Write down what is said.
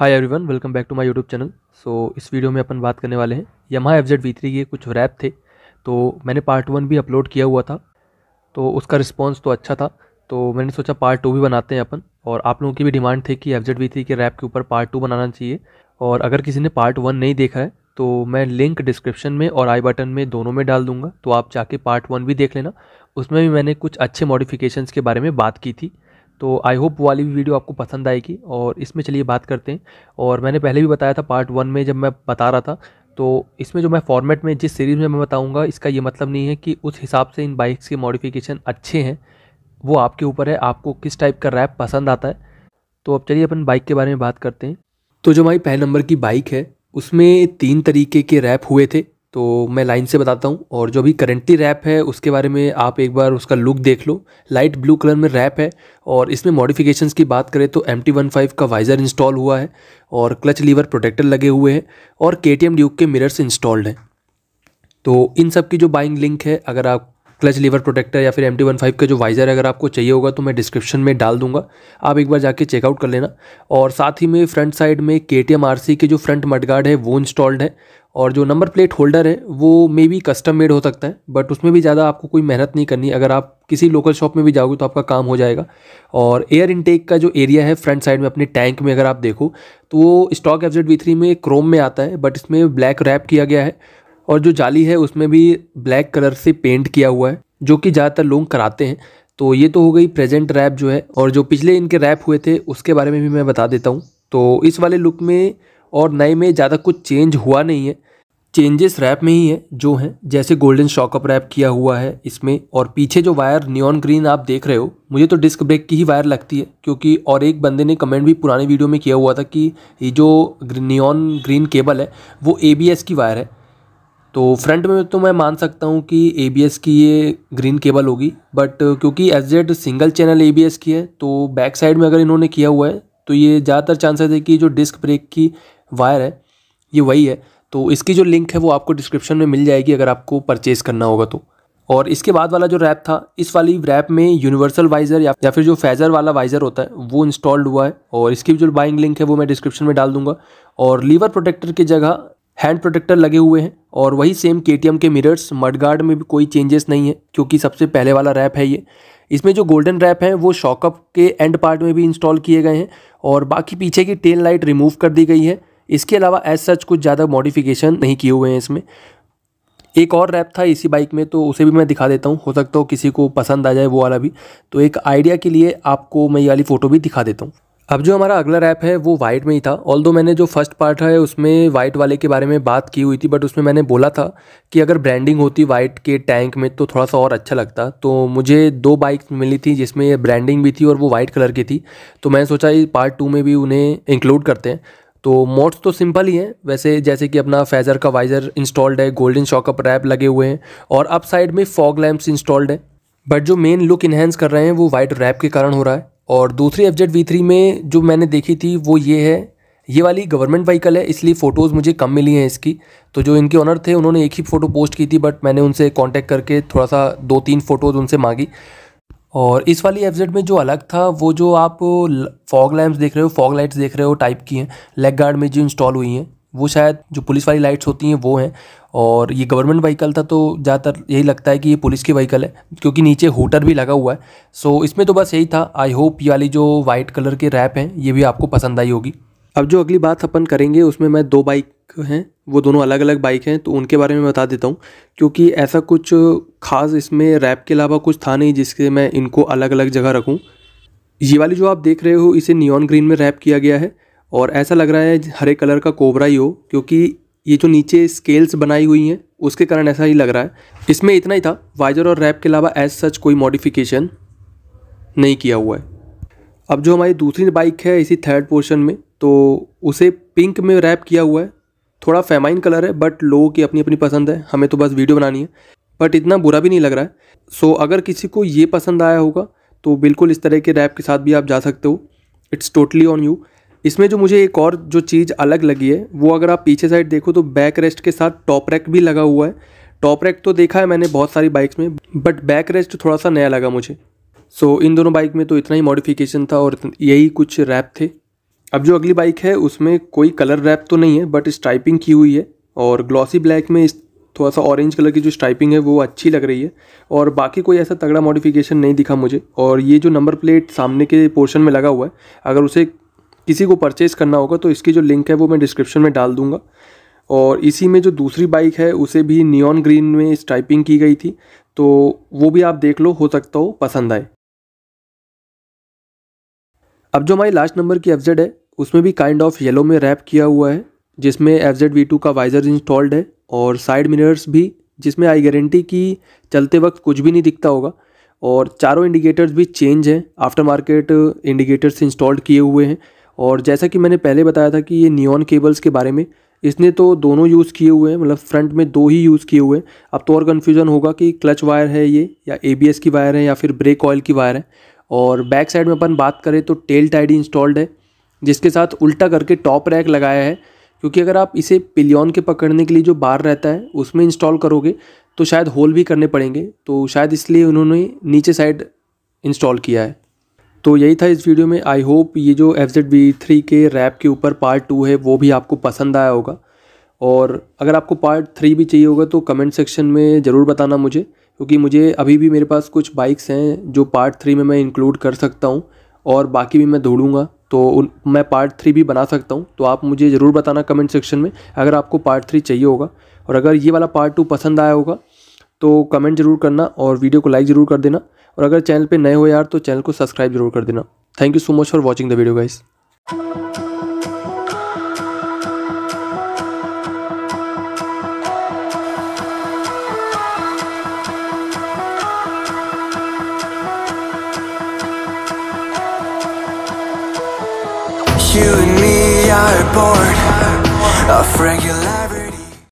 hi everyone welcome back to my YouTube channel so इस video में अपन बात करने वाले हैं Yamaha F Z V three कुछ रैप थे तो मैंने पार्ट वन भी अपलोड किया हुआ था तो उसका रिस्पॉन्स तो अच्छा था तो मैंने सोचा पार्ट टू भी बनाते हैं अपन और आप लोगों की भी डिमांड थी कि एफ जेड वी थ्री के रैप के ऊपर पार्ट टू बनाना चाहिए और अगर किसी ने पार्ट वन नहीं देखा है तो मैं लिंक डिस्क्रिप्शन में और आई बटन में दोनों में डाल दूंगा तो आप जाके पार्ट वन भी देख लेना उसमें भी मैंने कुछ अच्छे मॉडिफ़िकेशन के बारे में बात की थी तो आई होप वाली भी वीडियो आपको पसंद आएगी और इसमें चलिए बात करते हैं और मैंने पहले भी बताया था पार्ट वन में जब मैं बता रहा था तो इसमें जो मैं फॉर्मेट में जिस सीरीज़ में मैं बताऊँगा इसका ये मतलब नहीं है कि उस हिसाब से इन बाइक्स के मॉडिफिकेशन अच्छे हैं वो आपके ऊपर है आपको किस टाइप का रैप पसंद आता है तो अब चलिए अपन बाइक के बारे में बात करते हैं तो जो हमारी पहले नंबर की बाइक है उसमें तीन तरीके के रैप हुए थे तो मैं लाइन से बताता हूँ और जो अभी करेंटली रैप है उसके बारे में आप एक बार उसका लुक देख लो लाइट ब्लू कलर में रैप है और इसमें मॉडिफिकेशंस की बात करें तो एम टी वन फाइव का वाइज़र इंस्टॉल हुआ है और क्लच लीवर प्रोटेक्टर लगे हुए हैं और के टी एम ड्यूक के मिरर्स इंस्टॉल्ड हैं तो इन सब की जो बाइंग लिंक है अगर आप क्लच लीवर प्रोटेक्टर या फिर एम टी का जो वाइज़र अगर आपको चाहिए होगा तो मैं डिस्क्रिप्शन में डाल दूंगा आप एक बार जाके चेकआउट कर लेना और साथ ही में फ्रंट साइड में के टी के जो फ्रंट मडगार्ड है वो इंस्टॉल्ड है और जो नंबर प्लेट होल्डर है वो मे बी कस्टम मेड हो सकता है बट उसमें भी ज़्यादा आपको कोई मेहनत नहीं करनी अगर आप किसी लोकल शॉप में भी जाओगे तो आपका काम हो जाएगा और एयर इनटेक का जो एरिया है फ्रंट साइड में अपने टैंक में अगर आप देखो तो वो स्टॉक वी थ्री में क्रोम में आता है बट इसमें ब्लैक रैप किया गया है और जो जाली है उसमें भी ब्लैक कलर से पेंट किया हुआ है जो कि ज़्यादातर लोग कराते हैं तो ये तो हो गई प्रेजेंट रैप जो है और जो पिछले इनके रैप हुए थे उसके बारे में भी मैं बता देता हूँ तो इस वाले लुक में और नए में ज़्यादा कुछ चेंज हुआ नहीं है चेंजेस रैप में ही है जो हैं जैसे गोल्डन शॉकअप रैप किया हुआ है इसमें और पीछे जो वायर नियॉन ग्रीन आप देख रहे हो मुझे तो डिस्क ब्रेक की ही वायर लगती है क्योंकि और एक बंदे ने कमेंट भी पुराने वीडियो में किया हुआ था कि ये जो नियॉन ग्रीन केबल है वो ए की वायर है तो फ्रंट में तो मैं मान सकता हूँ कि ए की ये ग्रीन केबल होगी बट क्योंकि एस सिंगल चैनल ए की है तो बैक साइड में अगर इन्होंने किया हुआ है तो ये ज़्यादातर चांसेस है कि जो डिस्क ब्रेक की वायर है ये वही है तो इसकी जो लिंक है वो आपको डिस्क्रिप्शन में मिल जाएगी अगर आपको परचेज़ करना होगा तो और इसके बाद वाला जो रैप था इस वाली रैप में यूनिवर्सल वाइज़र या, या फिर जो फैज़र वाला वाइज़र होता है वो इंस्टॉल्ड हुआ है और इसकी जो बाइंग लिंक है वो मैं डिस्क्रिप्शन में डाल दूंगा और लीवर प्रोटेक्टर की जगह हैंड प्रोटेक्टर लगे हुए हैं और वही सेम के के मिरर्स मडगार्ड में भी कोई चेंजेस नहीं है क्योंकि सबसे पहले वाला रैप है ये इसमें जो गोल्डन रैप है वो शॉकअप के एंड पार्ट में भी इंस्टॉल किए गए हैं और बाकी पीछे की टेल लाइट रिमूव कर दी गई है इसके अलावा एज सच कुछ ज़्यादा मॉडिफिकेशन नहीं किए हुए हैं इसमें एक और रैप था इसी बाइक में तो उसे भी मैं दिखा देता हूँ हो सकता हो किसी को पसंद आ जाए वो वाला भी तो एक आइडिया के लिए आपको मैं ये वाली फ़ोटो भी दिखा देता हूँ अब जो हमारा अगला रैप है वो वाइट में ही था ऑल दो मैंने जो फर्स्ट पार्ट है उसमें वाइट वाले के बारे में बात की हुई थी बट उसमें मैंने बोला था कि अगर ब्रांडिंग होती वाइट के टैंक में तो थोड़ा सा और अच्छा लगता तो मुझे दो बाइक मिली थी जिसमें ये ब्रांडिंग भी थी और वो वाइट कलर की थी तो मैंने सोचा इस पार्ट टू में भी उन्हें इंक्लूड करते हैं तो मोड्स तो सिंपल ही हैं वैसे जैसे कि अपना फैज़र का वाइजर इंस्टॉल्ड है गोल्डन शॉकअप रैप लगे हुए हैं और अप साइड में फॉग लैम्प्स इंस्टॉल्ड है बट जो मेन लुक इन्हेंस कर रहे हैं वो वाइट रैप के कारण हो रहा है और दूसरी एफ जेड वी थ्री में जो मैंने देखी थी वो ये है ये वाली गवर्नमेंट व्हीकल है इसलिए फ़ोटोज़ मुझे कम मिली हैं इसकी तो जो इनके ऑनर थे उन्होंने एक ही फ़ोटो पोस्ट की थी बट मैंने उनसे कांटेक्ट करके थोड़ा सा दो तीन फ़ोटोज़ उनसे मांगी और इस वाली एफ में जो अलग था वो जो आप फॉग लैम्प देख रहे हो फॉग लाइट्स देख रहे हो टाइप की हैं लेग गार्ड में जो इंस्टॉल हुई हैं वो शायद जो पुलिस वाली लाइट्स होती हैं वो हैं और ये गवर्नमेंट व्हीकल था तो ज़्यादातर यही लगता है कि ये पुलिस की व्हीकल है क्योंकि नीचे होटर भी लगा हुआ है सो इसमें तो बस यही था आई होप ये वाली जो वाइट कलर के रैप हैं ये भी आपको पसंद आई होगी अब जो अगली बात अपन करेंगे उसमें मैं दो बाइक हैं वो दोनों अलग अलग बाइक हैं तो उनके बारे में बता देता हूँ क्योंकि ऐसा कुछ खास इसमें रैप के अलावा कुछ था नहीं जिससे मैं इनको अलग अलग जगह रखूँ ये वाली जो आप देख रहे हो इसे नियॉन ग्रीन में रैप किया गया है और ऐसा लग रहा है हरे कलर का कोबरा ही हो क्योंकि ये जो नीचे स्केल्स बनाई हुई हैं उसके कारण ऐसा ही लग रहा है इसमें इतना ही था वाइजर और रैप के अलावा एज सच कोई मॉडिफिकेशन नहीं किया हुआ है अब जो हमारी दूसरी बाइक है इसी थर्ड पोर्शन में तो उसे पिंक में रैप किया हुआ है थोड़ा फेमाइन कलर है बट लोगों की अपनी अपनी पसंद है हमें तो बस वीडियो बनानी है बट इतना बुरा भी नहीं लग रहा है सो so, अगर किसी को ये पसंद आया होगा तो बिल्कुल इस तरह के रैप के साथ भी आप जा सकते हो इट्स टोटली ऑन यू इसमें जो मुझे एक और जो चीज़ अलग लगी है वो अगर आप पीछे साइड देखो तो बैक रेस्ट के साथ टॉप रैक भी लगा हुआ है टॉप रैक तो देखा है मैंने बहुत सारी बाइक्स में बट बैक रेस्ट थोड़ा सा नया लगा मुझे सो so, इन दोनों बाइक में तो इतना ही मॉडिफिकेशन था और यही कुछ रैप थे अब जो अगली बाइक है उसमें कोई कलर रैप तो नहीं है बट स्ट्राइपिंग की हुई है और ग्लॉसी ब्लैक में थोड़ा सा ऑरेंज कलर की जो स्ट्राइपिंग है वो अच्छी लग रही है और बाकी कोई ऐसा तगड़ा मॉडिफिकेशन नहीं दिखा मुझे और ये जो नंबर प्लेट सामने के पोर्शन में लगा हुआ है अगर उसे किसी को परचेज़ करना होगा तो इसकी जो लिंक है वो मैं डिस्क्रिप्शन में डाल दूँगा और इसी में जो दूसरी बाइक है उसे भी नियॉन ग्रीन में स्ट्राइपिंग की गई थी तो वो भी आप देख लो हो सकता हो पसंद आए अब जो हमारी लास्ट नंबर की एफजेड है उसमें भी काइंड ऑफ येलो में रैप किया हुआ है जिसमें एफजेड वी टू का वाइजर इंस्टॉल्ड है और साइड मिरर्स भी जिसमें आई गारंटी कि चलते वक्त कुछ भी नहीं दिखता होगा और चारों इंडिकेटर्स भी चेंज हैं आफ्टर मार्केट इंडिकेटर्स इंस्टॉल्ड किए हुए हैं और जैसा कि मैंने पहले बताया था कि ये नियॉन केबल्स के बारे में इसने तो दोनों यूज़ किए हुए हैं मतलब फ्रंट में दो ही यूज़ किए हुए हैं अब तो और कन्फ्यूजन होगा कि क्लच वायर है ये या ए की वायर है या फिर ब्रेक ऑयल की वायर है और बैक साइड में अपन बात करें तो टेल टाइड इंस्टॉल्ड है जिसके साथ उल्टा करके टॉप रैक लगाया है क्योंकि अगर आप इसे पिलियन के पकड़ने के लिए जो बार रहता है उसमें इंस्टॉल करोगे तो शायद होल भी करने पड़ेंगे तो शायद इसलिए उन्होंने नीचे साइड इंस्टॉल किया है तो यही था इस वीडियो में आई होप ये जो एफ जेड वी थ्री के रैप के ऊपर पार्ट टू है वो भी आपको पसंद आया होगा और अगर आपको पार्ट थ्री भी चाहिए होगा तो कमेंट सेक्शन में ज़रूर बताना मुझे क्योंकि मुझे अभी भी मेरे पास कुछ बाइक्स हैं जो पार्ट थ्री में मैं इंक्लूड कर सकता हूँ और बाकी भी मैं ढूंढूंगा तो उन मैं पार्ट थ्री भी बना सकता हूँ तो आप मुझे ज़रूर बताना कमेंट सेक्शन में अगर आपको पार्ट थ्री चाहिए होगा और अगर ये वाला पार्ट टू पसंद आया होगा तो कमेंट जरूर करना और वीडियो को लाइक ज़रूर कर देना और अगर चैनल पे नए हो यार तो चैनल को सब्सक्राइब जरूर कर देना thank you so much for watching the video guys You and me are born of regular